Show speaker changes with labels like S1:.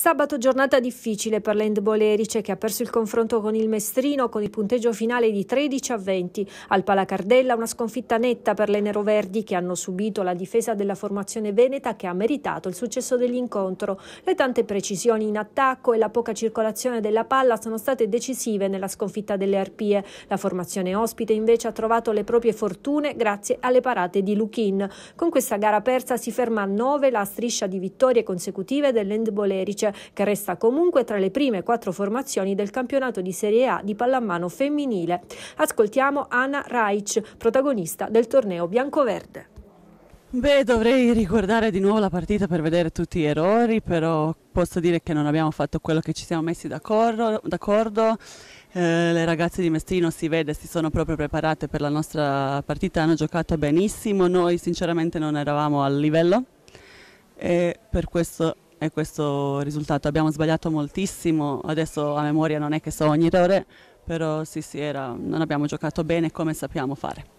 S1: Sabato giornata difficile per l'Endbolerice che ha perso il confronto con il Mestrino con il punteggio finale di 13 a 20. Al Palacardella una sconfitta netta per le Neroverdi che hanno subito la difesa della formazione veneta che ha meritato il successo dell'incontro. Le tante precisioni in attacco e la poca circolazione della palla sono state decisive nella sconfitta delle Arpie. La formazione ospite invece ha trovato le proprie fortune grazie alle parate di Luchin. Con questa gara persa si ferma a 9 la striscia di vittorie consecutive dell'Endbolerice Lecce, che resta comunque tra le prime quattro formazioni del campionato di Serie A di pallamano femminile. Ascoltiamo Anna Reich, protagonista del torneo biancoverde.
S2: Beh, dovrei ricordare di nuovo la partita per vedere tutti gli errori, però posso dire che non abbiamo fatto quello che ci siamo messi d'accordo. d'accordo. Eh, le ragazze di Mestrino si vede, si sono proprio preparate per la nostra partita, hanno giocato benissimo, noi sinceramente non eravamo al livello e per questo e questo risultato. Abbiamo sbagliato moltissimo, adesso a memoria non è che so ogni errore,
S1: però sì, sì era,
S2: non abbiamo giocato bene come sappiamo fare.